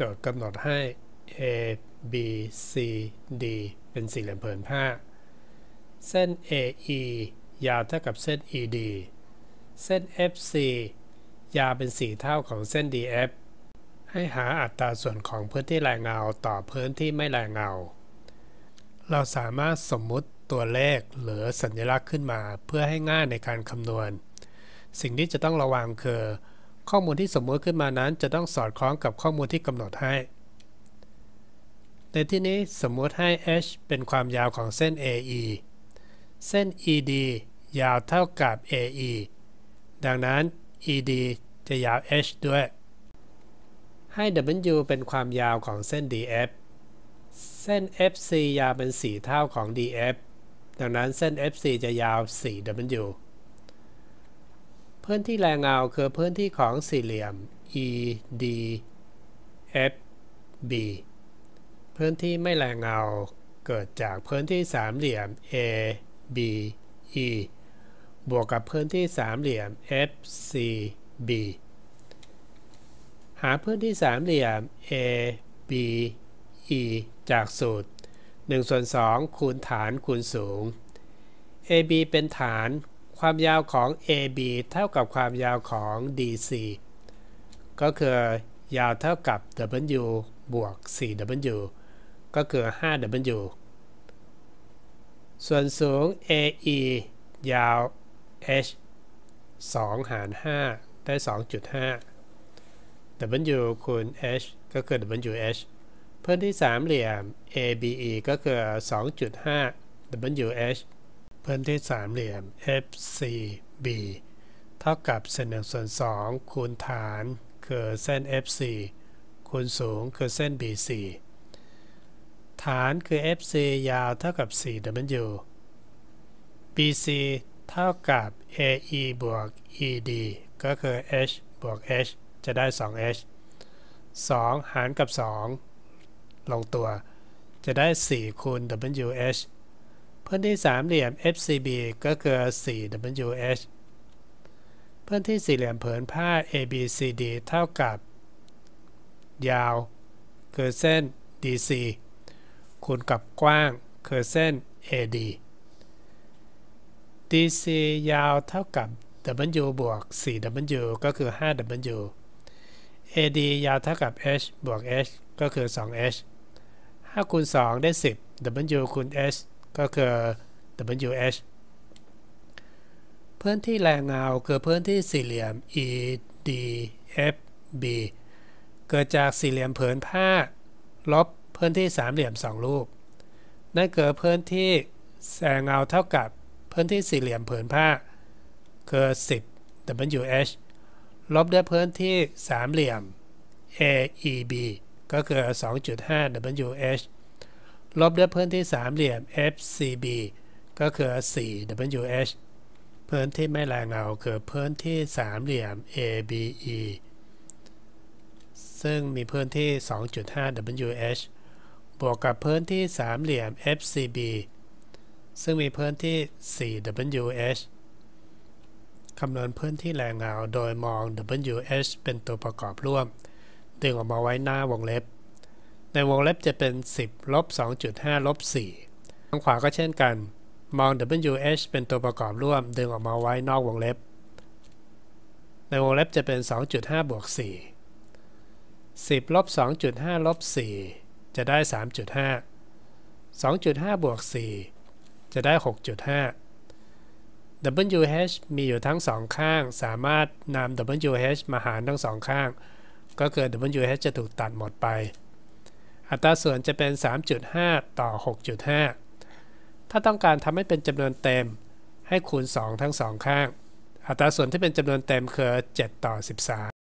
จทย์กำหนดให้ A B C D เป็นสี่เหลี่ยมผืนผ้า เส้น AE ยาวเท่ากับเส้น ED เส้น FC ยาวเป็นส่เท่าของเส้น DF ให้หาอัตราส่วนของพื้นที่แรงเงาต่อพื้นที่ไม่แรงเงา เราสามารถสมมุติตัวเลขหรือสัญลักษณ์ขึ้นมาเพื่อให้ง่ายในการคำนวณ สิ่งที่จะต้องระวังคือข้อมูลที่สมมติขึ้นมานั้นจะต้องสอดคล้องกับข้อมูลที่กำหนดให้ ในที่นี้สมมติให้ h เป็นความยาวของเส้น AE เส้น ED ยาวเท่ากับ AE ดังนั้น ED จะยาว h ด้วย ให้ W เป็นความยาวของเส้น DF เส้น FC ยาวเป็น 4 เท่าของ DF ดังนั้นเส้น FC จะยาว 4W พื้นที่แรงเงาคือพื้นที่ของสี่เหลี่ยม EDFB พื้นที่ไม่แรงเงาเกิดจากพื้นที่สามเหลี่ยม ABE บวกกับพื้นที่สามเหลี่ยม FCB หาพื้นที่สามเหลี่ยม ABE จากสูตร1ส่วน2คูณฐานคูณสูง AB เป็นฐานความยาวของ AB เท่ากับความยาวของ DC ก็คือยาวเท่ากับ W บวก 4W ก็คือ 5W ส่วนสูง AE ยาว h 2 หาร 5 ได้ 2.5 w คูณ h ก็คือ w h เพื่นที่สามเหลี่ยม ABE ก็คือ 2.5 w h พื้นที่สามเหลี่ยม FCB เท่ากับเศษหนึ่งส่วนสองคูณฐานคือเส้น FC คูณสูงคือเส้น BC ฐานคือ FC ยาวเท่ากับ 4W BC เท่ากับ AE บวก ED ก็คือ H บวก H จะได้ 2H 2 หารกับ 2 ลงตัว จะได้ 4 คูณ WH พื้นที่สามเหลี่ยม FCB ก็คือ 4WH พื้นที่สี่เหลี่ยมผืนผ้า ABCD เท่ากับ ยาว คือเส้น DC คูณกับกว้าง คือเส้น AD DC ยาวเท่ากับ W บวก 4W ก็คือ 5W AD ยาวเท่ากับ H บวก H ก็คือ 2H 5คูณ2 ได้ 10 W คูณ H ก็คือ WH พื้นที่แรงเงาคือพื้นที่สี่เหลี่ยม EDFB เกิดจากสี่เหลี่ยมผืนผ้า ลบพื้นที่สามเหลี่ยมสองรูปนั่นเกิดพื้นที่แรงเงาเท่ากับพื้นที่สี่เหลี่ยมผืนผ้า คือ 10 WH ลบด้วยพื้นที่สามเหลี่ยม AEB ก็คือ 2.5 WH ลบด้วยพื้นที่สามเหลี่ยม FCB ก็คือ 4WH พื้นที่ไม่แรงเงาคือพื้นที่สามเหลี่ยม ABE ซึ่งมีพื้นที่ 2.5WH บวกกับพื้นที่สามเหลี่ยม FCB ซึ่งมีพื้นที่ 4WH คำนวณพื้นที่แรงเงาโดยมอง WH เป็นตัวประกอบร่วมดึงออกมาไว้หน้าวงเล็บในวงเล็บจะเป็น 10 ลบ 2.5 ลบ4ทางขวาก็เช่นกัน มอง WH เป็นตัวประกอบร่วมดึงออกมาไว้นอกวงเล็บ ในวงเล็บจะเป็น 2.5บวก4 10 ลบ 2.5 ลบ 4 จะได้ 3.5 2.5บวก4 จะได้ 6.5 WH มีอยู่ทั้งสองข้าง สามารถนำ WH มาหารทั้งสองข้าง ก็เกิด WH จะถูกตัดหมดไปอัตราส่วนจะเป็น 3.5 ต่อ 6.5 ถ้าต้องการทำให้เป็นจำนวนเต็ม ให้คูณ 2 ทั้งสองข้าง อัตราส่วนที่เป็นจำนวนเต็ม คือ 7 ต่อ 13